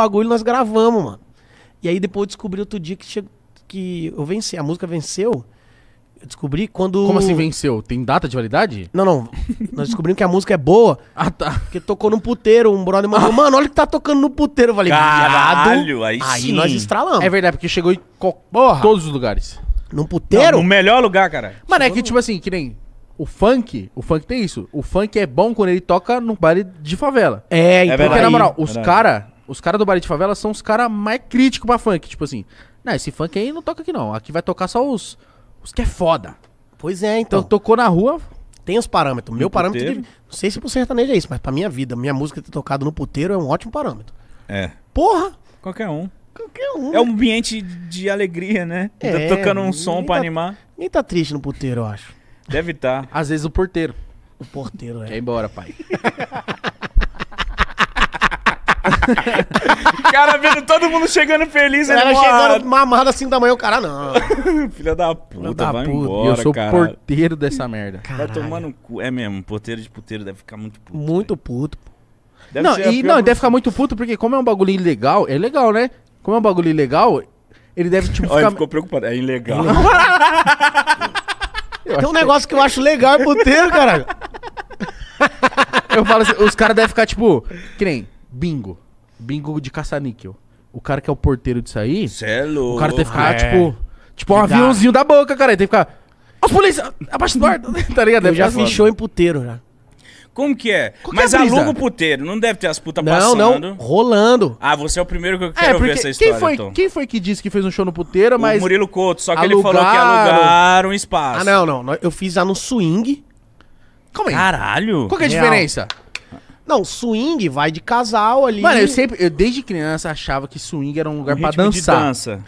bagulho nós gravamos, mano. E aí depois eu descobri outro dia que, chegou, que eu venci, a música venceu. Eu descobri quando. Como assim venceu? Tem data de validade? Não, não. Nós descobrimos que a música é boa. ah, tá. Porque tocou num puteiro, um brother mandou, ah. mano, olha que tá tocando no puteiro. Eu falei, caralho, aí, aí sim. nós estralamos. É verdade, porque chegou em co- todos os lugares. Num puteiro? Não, no melhor lugar, cara. Mano, é que tipo assim, que nem o funk, o funk tem isso. O funk é bom quando ele toca num baile de favela. É, é então. É verdade. porque, na moral, os caras os caras do Bar de Favela são os caras mais críticos pra funk. Tipo assim, não, esse funk aí não toca aqui não. Aqui vai tocar só os, os que é foda. Pois é, então. então tocou na rua Tem os parâmetros. Meu parâmetro. De, não sei se pro sertanejo é isso, mas pra minha vida, minha música ter tocado no puteiro é um ótimo parâmetro. É. Porra! Qualquer um. Qualquer um. É um ambiente de alegria, né? Tá é, tá tocando um som tá pra tá, animar. Ninguém tá triste no puteiro, eu acho. Deve estar. Tá. Às vezes o porteiro. O porteiro, é. Quer ir embora, pai. cara vendo todo mundo chegando feliz. Ele Ela chegando mamada assim da manhã, o cara não. Filha da puta, Filha da vai puta. embora, Eu sou cara. porteiro dessa merda. Vai tomando tomar cu. É mesmo, porteiro de puteiro deve ficar muito puto. Muito puto. Deve não, e não, ele deve ficar muito puto, porque como é um bagulho ilegal, é legal, né? Como é um bagulho ilegal, ele deve, tipo, Olha, ele ficou preocupado. É ilegal. Tem um negócio que eu acho legal é puteiro, caralho. Eu falo assim, os caras devem ficar, tipo, que nem... Bingo. Bingo de caça-níquel. O cara que é o porteiro disso aí. Cê é louco. O cara tem que ficar, tipo, é. tipo. Tipo um aviãozinho da boca, cara. tem que ficar. Os polícia! Abaixa do hum. ar! tá ligado? Eu já fiz show em puteiro já. Como que é? Qual Mas é aluga o puteiro, não deve ter as putas não, passando. Não, não, rolando. Ah, você é o primeiro que eu é, quero é, essa história, quem foi, então. Quem foi que disse que fez um show no puteiro, mas... O Murilo Couto, só que alugaram. ele falou que alugaram um espaço. Ah, não, não, eu fiz lá no swing. Calma aí. Caralho. Qual que é a Real. diferença? Não, swing vai de casal ali. Mano, eu sempre, eu desde criança achava que swing era um lugar um pra dançar. De dança.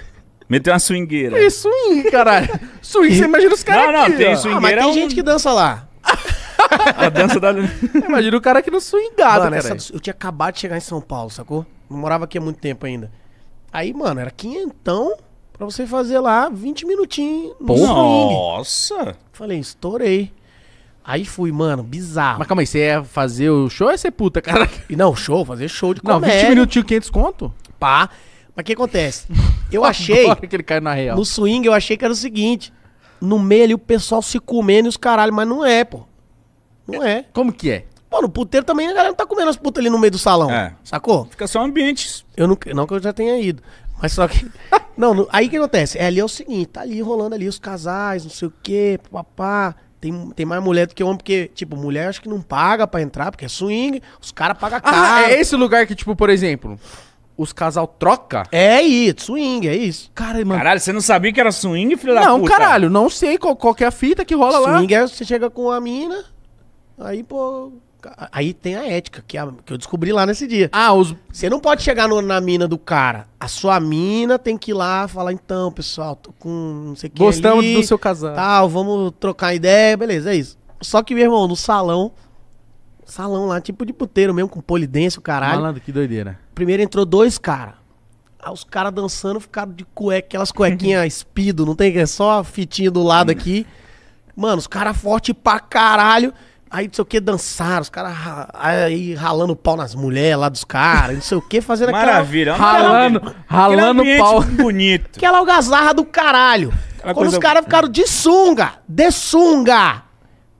Meteu uma swingueira. É swing, caralho. swing, você imagina os caras. Não, não, aqui, tem swingueira. Ah, mas tem é um... gente que dança lá. A dança da. Imagina o cara aqui no swingado, mano, Eu tinha acabado de chegar em São Paulo, sacou? Não morava aqui há muito tempo ainda. Aí, mano, era quinhentão pra você fazer lá 20 minutinhos no swing. Nossa! Falei, estourei. Aí fui, mano, bizarro. Mas calma aí, você ia fazer o show ou ia ser puta, cara? E não, show, fazer show de comédia. Não, 20 minutos tinha 500 conto? Pá. Mas o que acontece? Eu achei... Agora que ele caiu na real. No swing, eu achei que era o seguinte. No meio ali, o pessoal se comendo e os caralho. Mas não é, pô. Não é. Como que é? Pô, no puteiro também a galera não tá comendo as putas ali no meio do salão. É. Sacou? Fica só ambientes. Eu não, não que eu já tenha ido. Mas só que. não, no, aí que acontece? É, ali é o seguinte, tá ali rolando ali os casais, não sei o quê, papá. Tem, tem mais mulher do que homem, porque, tipo, mulher acho que não paga pra entrar, porque é swing, os caras pagam ah, caro. Ah, é esse lugar que, tipo, por exemplo, os casal troca? É isso, swing, é isso. Cara, mano. Caralho, você não sabia que era swing, filho da não, puta? Não, caralho, não sei qual, qual que é a fita que rola swing lá. Swing é você chega com a mina, aí, pô, Aí tem a ética, que, é a, que eu descobri lá nesse dia. Ah, os... Você não pode chegar no, na mina do cara. A sua mina tem que ir lá falar, então, pessoal, tô com não sei o que Gostamos ali, do seu casal. Tal, vamos trocar ideia, beleza, é isso. Só que, meu irmão, no salão... Salão lá, tipo de puteiro mesmo, com polidense, o caralho. Malandro, que doideira. Primeiro entrou dois caras. os caras dançando ficaram de cueca, aquelas cuequinhas espido, não tem? É só a fitinha do lado aqui. Mano, os caras fortes pra caralho. Aí não sei o que, dançaram, os caras aí ralando o pau nas mulheres lá dos caras, não sei o que, fazendo Maravilha, aquela... Maravilha. É ralando, ralando o pau. bonito. Aquela algazarra do caralho. Aquela Quando coisa... os caras ficaram de sunga, de sunga.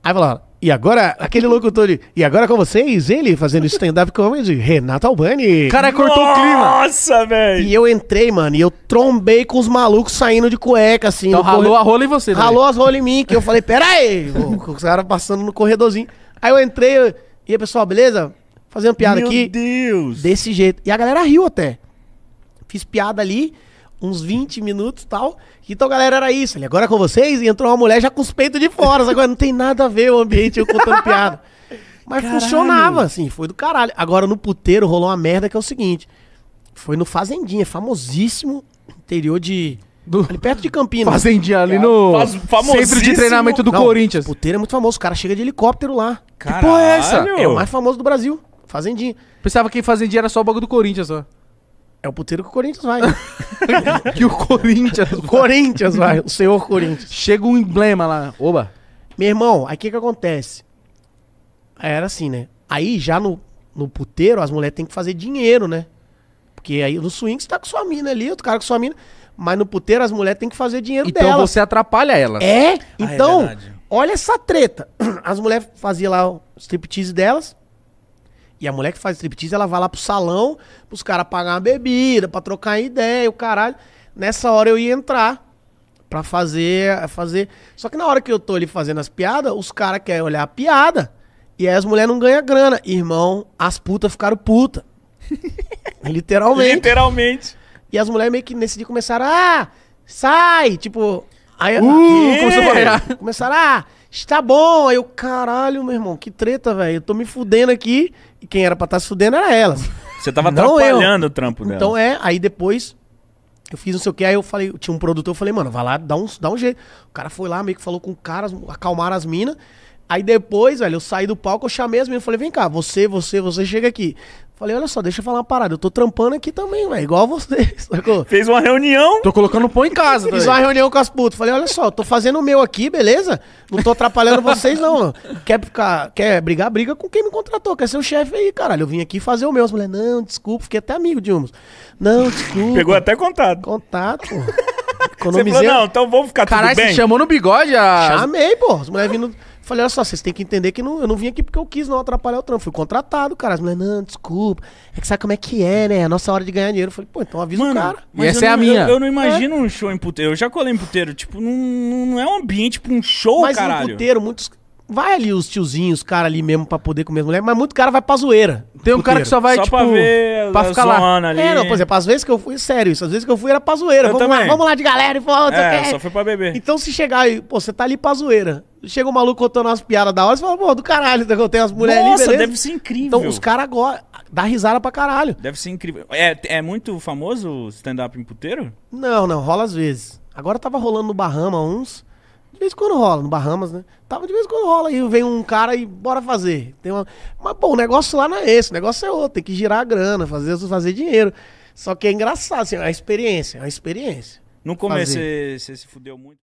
Aí falaram, e agora, aquele locutor de. E agora com vocês, ele fazendo stand-up comedy, Renato Albani. Cara, cortou o clima. Nossa, velho. E eu entrei, mano, e eu trombei com os malucos saindo de cueca, assim. Então ralou corredor... a rola em você, né? Ralou as rolas em mim, que eu falei, pera aí. os caras passando no corredorzinho. Aí eu entrei, e aí, pessoal, beleza? Fazendo piada Meu aqui. Meu Deus. Desse jeito. E a galera riu até. Fiz piada ali uns 20 minutos e tal. Então, galera, era isso. Ele agora é com vocês e entrou uma mulher já com os peitos de fora. Agora não tem nada a ver o ambiente eu contando piada. Mas caralho. funcionava, assim, foi do caralho. Agora no puteiro rolou uma merda que é o seguinte: foi no Fazendinha, famosíssimo interior de. Do... Ali perto de Campinas. Fazendinha, ali no Faz, centro de treinamento do não, Corinthians. Puteiro é muito famoso, o cara chega de helicóptero lá. Caralho. Que porra é essa? É o mais famoso do Brasil. Fazendinha. Pensava que Fazendinha era só o bagulho do Corinthians, ó. É o puteiro que o Corinthians vai. que o Corinthians vai. Corinthians vai, o senhor Corinthians. Chega um emblema lá. Oba. Meu irmão, aí o que que acontece? Era assim, né? Aí já no, no puteiro, as mulheres têm que fazer dinheiro, né? Porque aí no swing você tá com sua mina ali, outro cara com sua mina. Mas no puteiro as mulheres têm que fazer dinheiro então dela. Então você atrapalha ela. É? Então, ah, é então, olha essa treta. As mulheres faziam lá o striptease delas. E a mulher que faz striptease, ela vai lá pro salão, pros caras pagar uma bebida, pra trocar ideia, o caralho. Nessa hora eu ia entrar pra fazer. fazer... Só que na hora que eu tô ali fazendo as piadas, os caras querem olhar a piada. E aí as mulheres não ganham grana. Irmão, as putas ficaram puta. Literalmente. Literalmente. E as mulheres meio que nesse dia começaram, ah, sai! Tipo, Aí uh, começou a falar. Começaram, ah, está bom. Aí eu, caralho, meu irmão, que treta, velho. Eu tô me fudendo aqui quem era pra estar tá se fudendo era elas. Você tava atrapalhando eu. o trampo dela. Então é, aí depois eu fiz não sei o que, aí eu falei, tinha um produtor, eu falei, mano, vai lá, dá um, dá um jeito. O cara foi lá, meio que falou com o cara, acalmaram as minas. Aí depois, velho, eu saí do palco, eu chamei as meninas, falei, vem cá, você, você, você, chega aqui. Falei, olha só, deixa eu falar uma parada. Eu tô trampando aqui também, velho. Igual vocês, Fez uma reunião. Tô colocando pão em casa. Fiz uma reunião com as putas. Falei, olha só, tô fazendo o meu aqui, beleza? Não tô atrapalhando vocês, não. Quer ficar, quer brigar, briga com quem me contratou. Quer ser o chefe aí, caralho. Eu vim aqui fazer o meu. As mulheres, não, desculpa. Fiquei até amigo de umas. Não, desculpa. Pegou até contato. Contato, pô. Economizei. Você falou, não, então vou ficar tudo bem. Caralho, você chamou no bigode a... Chamei, pô. As mulheres vindo... Falei, olha só, vocês têm que entender que não, eu não vim aqui porque eu quis não atrapalhar o trampo. Fui contratado, cara. As mulheres, não, desculpa. É que sabe como é que é, né? É a nossa hora de ganhar dinheiro. Eu falei, pô, então avisa Mano, o cara. E essa é não, é a minha. Eu, eu não imagino é. um show em puteiro. Eu já colei em puteiro. Tipo, não, não é um ambiente pra um show, mas caralho. Mas em puteiro, muitos... Vai ali os tiozinhos, os caras ali mesmo pra poder comer as mulheres, mas muito cara vai pra zoeira. Tem um puteiro. cara que só vai, só tipo, pra, ver pra ficar lá. Ali. É, não, por exemplo, às vezes que eu fui, sério isso, às vezes que eu fui era pra zoeira. Eu vamos também. lá, vamos lá de galera e volta. é, só foi pra beber. Então se chegar aí, pô, você tá ali pra zoeira. Chega um maluco contando umas piadas da hora, você fala, pô, do caralho, né, eu tenho as mulheres Nossa, ali, deve ser incrível. Então os caras agora dá risada pra caralho. Deve ser incrível. É, é muito famoso o stand-up em puteiro? Não, não, rola às vezes. Agora tava rolando no Bahama uns. De vez em quando rola, no Bahamas, né? Tava de vez em quando rola e vem um cara e bora fazer. Tem uma... Mas, pô, o negócio lá não é esse, o negócio é outro, tem que girar a grana, fazer, fazer dinheiro. Só que é engraçado, assim, é a experiência, é a experiência. No começo você se fudeu muito.